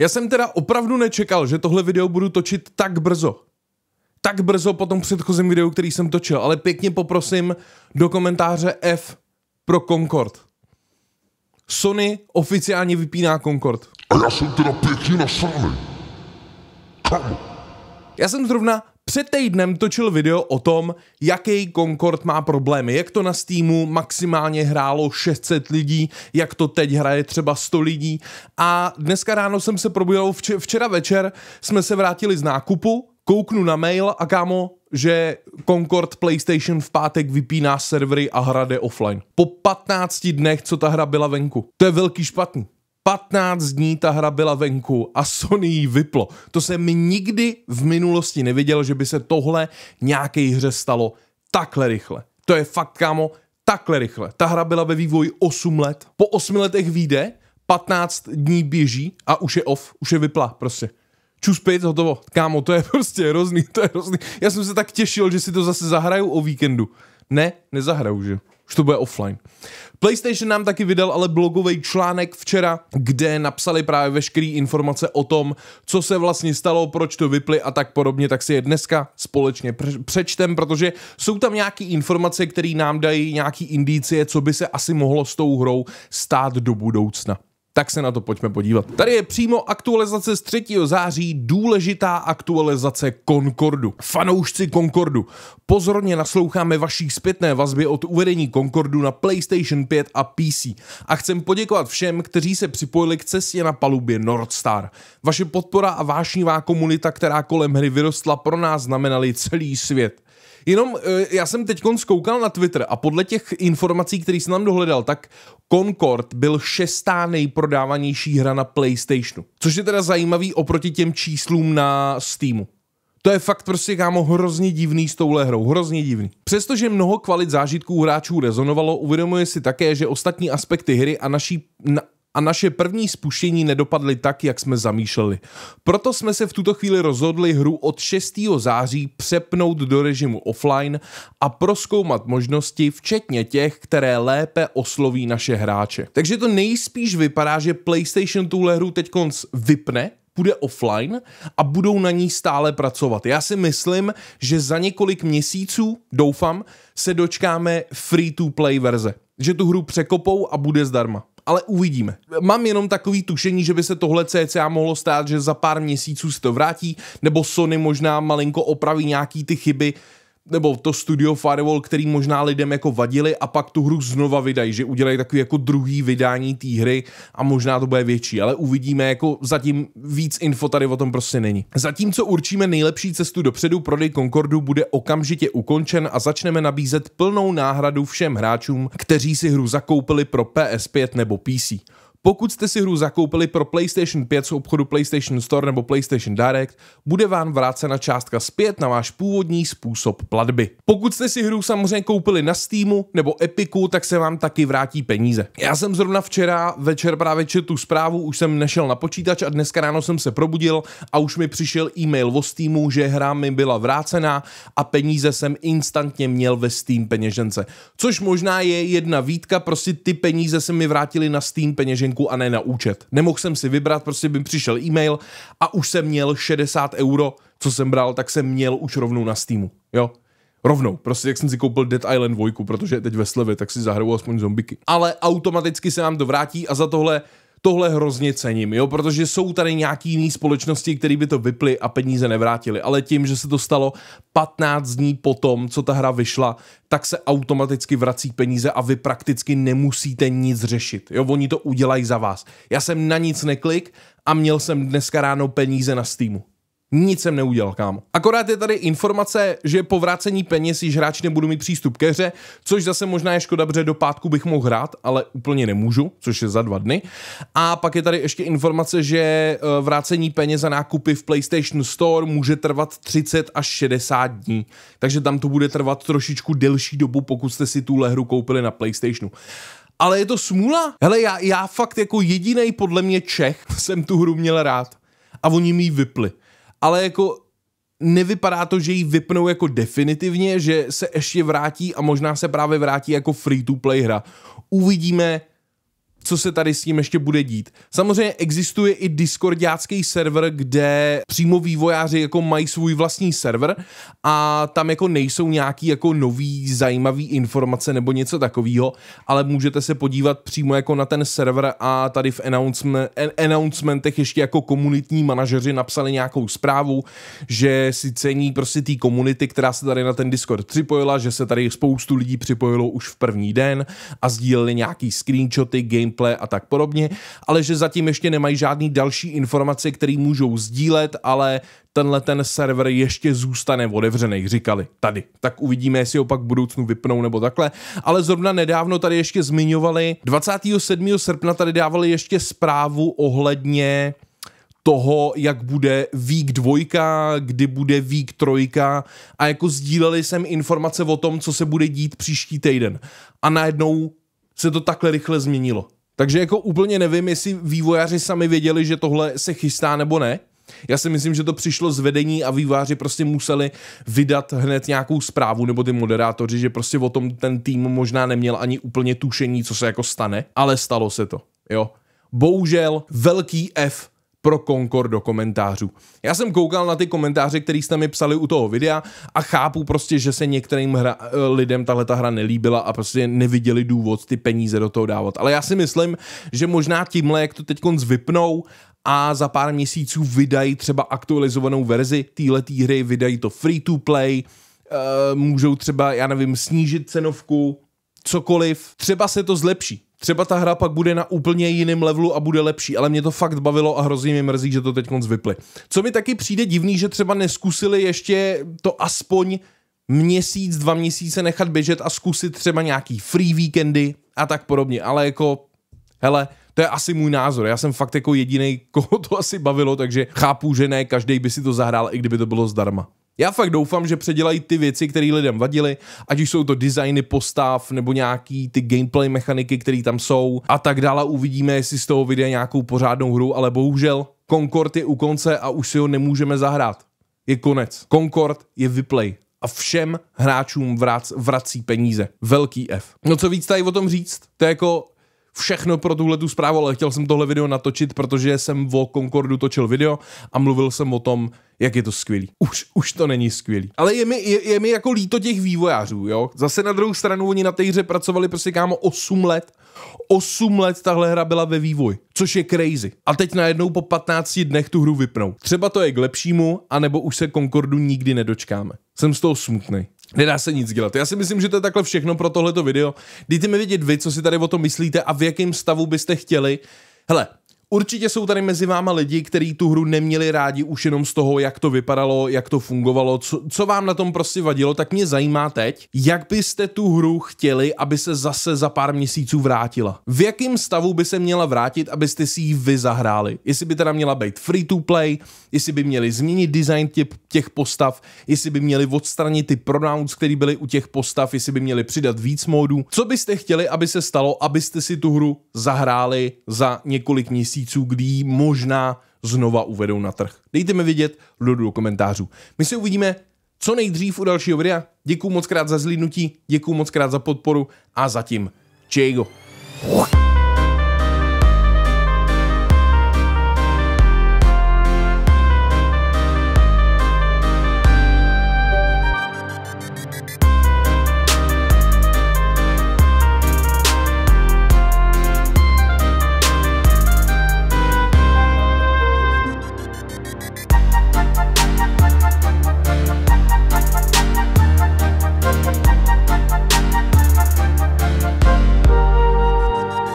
Já jsem teda opravdu nečekal, že tohle video budu točit tak brzo. Tak brzo po tom předchozím videu, který jsem točil, ale pěkně poprosím do komentáře F pro Concord. Sony oficiálně vypíná Concord. A já jsem teda pěkně nasraný. Já jsem zrovna před týdnem točil video o tom, jaký Concord má problémy, jak to na Steamu maximálně hrálo 600 lidí, jak to teď hraje třeba 100 lidí a dneska ráno jsem se probudil, včera večer jsme se vrátili z nákupu, kouknu na mail a kámo, že Concord PlayStation v pátek vypíná servery a hra jde offline. Po 15 dnech, co ta hra byla venku. To je velký špatný. 15 dní ta hra byla venku a Sony ji vyplo. To jsem nikdy v minulosti neviděl, že by se tohle nějaké hře stalo takhle rychle. To je fakt, kámo, takhle rychle. Ta hra byla ve vývoji 8 let. Po 8 letech vyjde, 15 dní běží a už je off, už je vypla prostě. Čus pět, hotovo. Kámo, to je prostě hrozný, to je hrozný. Já jsem se tak těšil, že si to zase zahraju o víkendu. Ne, nezahraju, že? Už to bude offline. PlayStation nám taky vydal ale blogový článek včera, kde napsali právě veškeré informace o tom, co se vlastně stalo, proč to vyply a tak podobně, tak si je dneska společně přečtem, protože jsou tam nějaké informace, které nám dají nějaké indicie, co by se asi mohlo s tou hrou stát do budoucna tak se na to pojďme podívat. Tady je přímo aktualizace z 3. září, důležitá aktualizace Concordu. Fanoušci Concordu, pozorně nasloucháme vaší zpětné vazby od uvedení Concordu na PlayStation 5 a PC a chcem poděkovat všem, kteří se připojili k cestě na palubě Nordstar. Vaše podpora a vášnivá komunita, která kolem hry vyrostla, pro nás znamenaly celý svět. Jenom eh, já jsem teď skoukal na Twitter a podle těch informací, které jsem tam dohledal, tak Concord byl šestá nejprodávanější hra na PlayStationu. Což je teda zajímavý oproti těm číslům na Steamu. To je fakt prostě, kámo, hrozně divný s touhle hrou, hrozně divný. Přestože mnoho kvalit zážitků hráčů rezonovalo, uvědomuje si také, že ostatní aspekty hry a naší, na, a naše první spuštění nedopadly tak, jak jsme zamýšleli. Proto jsme se v tuto chvíli rozhodli hru od 6. září přepnout do režimu offline a proskoumat možnosti, včetně těch, které lépe osloví naše hráče. Takže to nejspíš vypadá, že PlayStation tuhle hru teď konc vypne půjde offline a budou na ní stále pracovat. Já si myslím, že za několik měsíců, doufám, se dočkáme free-to-play verze. Že tu hru překopou a bude zdarma ale uvidíme. Mám jenom takový tušení, že by se tohle CCA mohlo stát, že za pár měsíců se to vrátí, nebo Sony možná malinko opraví nějaký ty chyby, nebo to studio Firewall, který možná lidem jako vadili a pak tu hru znova vydají, že udělají takový jako druhý vydání té hry a možná to bude větší, ale uvidíme, jako zatím víc info tady o tom prostě není. Zatímco určíme nejlepší cestu dopředu, prodej Concordu bude okamžitě ukončen a začneme nabízet plnou náhradu všem hráčům, kteří si hru zakoupili pro PS5 nebo PC. Pokud jste si hru zakoupili pro PlayStation 5 z obchodu PlayStation Store nebo PlayStation Direct, bude vám vrácena částka zpět na váš původní způsob platby. Pokud jste si hru samozřejmě koupili na Steamu nebo Epiku, tak se vám taky vrátí peníze. Já jsem zrovna včera večer právě četl tu zprávu, už jsem nešel na počítač a dneska ráno jsem se probudil a už mi přišel e-mail o Steamu, že hra mi byla vrácena a peníze jsem instantně měl ve Steam peněžence. Což možná je jedna výtka, prostě ty peníze se mi vrátily na Steam peněžence peněženku a ne na účet. Nemohl jsem si vybrat, prostě by přišel e-mail a už jsem měl 60 euro, co jsem bral, tak jsem měl už rovnou na Steamu. Jo? Rovnou, prostě jak jsem si koupil Dead Island 2, protože je teď ve slevě, tak si zahraju aspoň zombiky. Ale automaticky se nám to vrátí a za tohle tohle hrozně cením, jo, protože jsou tady nějaký jiný společnosti, které by to vyply a peníze nevrátili, ale tím, že se to stalo 15 dní po tom, co ta hra vyšla, tak se automaticky vrací peníze a vy prakticky nemusíte nic řešit, jo, oni to udělají za vás. Já jsem na nic neklik a měl jsem dneska ráno peníze na Steamu. Nic jsem neudělal, kámo. Akorát je tady informace, že po vrácení peněz již hráči nebudu mít přístup ke hře, což zase možná je škoda, protože do pátku bych mohl hrát, ale úplně nemůžu, což je za dva dny. A pak je tady ještě informace, že eh, vrácení peněz za nákupy v PlayStation Store může trvat 30 až 60 dní, takže tam to bude trvat trošičku delší dobu, pokud jste si tuhle hru koupili na PlayStationu ale je to smůla. Hele, já, já fakt jako jediný podle mě Čech jsem tu hru měl rád. A oni mi ji vypli ale jako nevypadá to, že ji vypnou jako definitivně, že se ještě vrátí a možná se právě vrátí jako free-to-play hra. Uvidíme, co se tady s tím ještě bude dít. Samozřejmě existuje i discordiácký server, kde přímo vývojáři jako mají svůj vlastní server a tam jako nejsou nějaký jako nový zajímavý informace nebo něco takového, ale můžete se podívat přímo jako na ten server a tady v announcement, announcementech ještě jako komunitní manažeři napsali nějakou zprávu, že si cení prostě té komunity, která se tady na ten Discord připojila, že se tady spoustu lidí připojilo už v první den a sdíleli nějaký screenshoty, game replay a tak podobně, ale že zatím ještě nemají žádný další informace, které můžou sdílet, ale tenhle ten server ještě zůstane otevřený, říkali tady. Tak uvidíme, jestli ho pak v budoucnu vypnou nebo takhle. Ale zrovna nedávno tady ještě zmiňovali, 27. srpna tady dávali ještě zprávu ohledně toho, jak bude vík dvojka, kdy bude vík trojka a jako sdíleli jsem informace o tom, co se bude dít příští týden. A najednou se to takhle rychle změnilo. Takže jako úplně nevím, jestli vývojáři sami věděli, že tohle se chystá nebo ne. Já si myslím, že to přišlo z vedení a výváři prostě museli vydat hned nějakou zprávu, nebo ty moderátoři, že prostě o tom ten tým možná neměl ani úplně tušení, co se jako stane, ale stalo se to, jo. Bohužel velký F pro Concord do komentářů. Já jsem koukal na ty komentáře, které jste mi psali u toho videa a chápu prostě, že se některým hra, eh, lidem tahle ta hra nelíbila a prostě neviděli důvod ty peníze do toho dávat. Ale já si myslím, že možná tímhle, jak to teď vypnou a za pár měsíců vydají třeba aktualizovanou verzi téhleté hry, vydají to free to play, eh, můžou třeba, já nevím, snížit cenovku, cokoliv. Třeba se to zlepší. Třeba ta hra pak bude na úplně jiném levelu a bude lepší, ale mě to fakt bavilo a hrozně mi mrzí, že to teď konc vyply. Co mi taky přijde divný, že třeba neskusili ještě to aspoň měsíc, dva měsíce nechat běžet a zkusit třeba nějaký free víkendy a tak podobně, ale jako, hele, to je asi můj názor. Já jsem fakt jako jediný, koho to asi bavilo, takže chápu, že ne každý by si to zahrál, i kdyby to bylo zdarma. Já fakt doufám, že předělají ty věci, které lidem vadily, ať už jsou to designy postav nebo nějaký ty gameplay mechaniky, které tam jsou a tak dále. Uvidíme, jestli z toho vyjde nějakou pořádnou hru, ale bohužel Concord je u konce a už si ho nemůžeme zahrát. Je konec. Concord je vyplay a všem hráčům vrac, vrací peníze. Velký F. No co víc tady o tom říct? To je jako všechno pro tuhle tu zprávu, ale chtěl jsem tohle video natočit, protože jsem o Concordu točil video a mluvil jsem o tom, jak je to skvělý. Už, už to není skvělý. Ale je mi, je, je mi jako líto těch vývojářů, jo. Zase na druhou stranu oni na té hře pracovali prostě kámo 8 let. 8 let tahle hra byla ve vývoji, což je crazy. A teď najednou po 15 dnech tu hru vypnou. Třeba to je k lepšímu, anebo už se Concordu nikdy nedočkáme. Jsem z toho smutný. Nedá se nic dělat. Já si myslím, že to je takhle všechno pro tohleto video. Dejte mi vědět vy, co si tady o tom myslíte a v jakém stavu byste chtěli. Hele, Určitě jsou tady mezi váma lidi, kteří tu hru neměli rádi už jenom z toho, jak to vypadalo, jak to fungovalo, co, co vám na tom prostě vadilo, tak mě zajímá teď, jak byste tu hru chtěli, aby se zase za pár měsíců vrátila. V jakém stavu by se měla vrátit, abyste si ji vy zahráli? Jestli by teda měla být free to play, jestli by měli změnit design těch, těch postav, jestli by měli odstranit ty pronouns, které byly u těch postav, jestli by měli přidat víc módů. Co byste chtěli, aby se stalo, abyste si tu hru zahráli za několik měsíců? měsíců, kdy ji možná znova uvedou na trh. Dejte mi vědět dolů do komentářů. My se uvidíme co nejdřív u dalšího videa. Děkuju moc krát za zlídnutí, děkuju moc krát za podporu a zatím čejgo. What?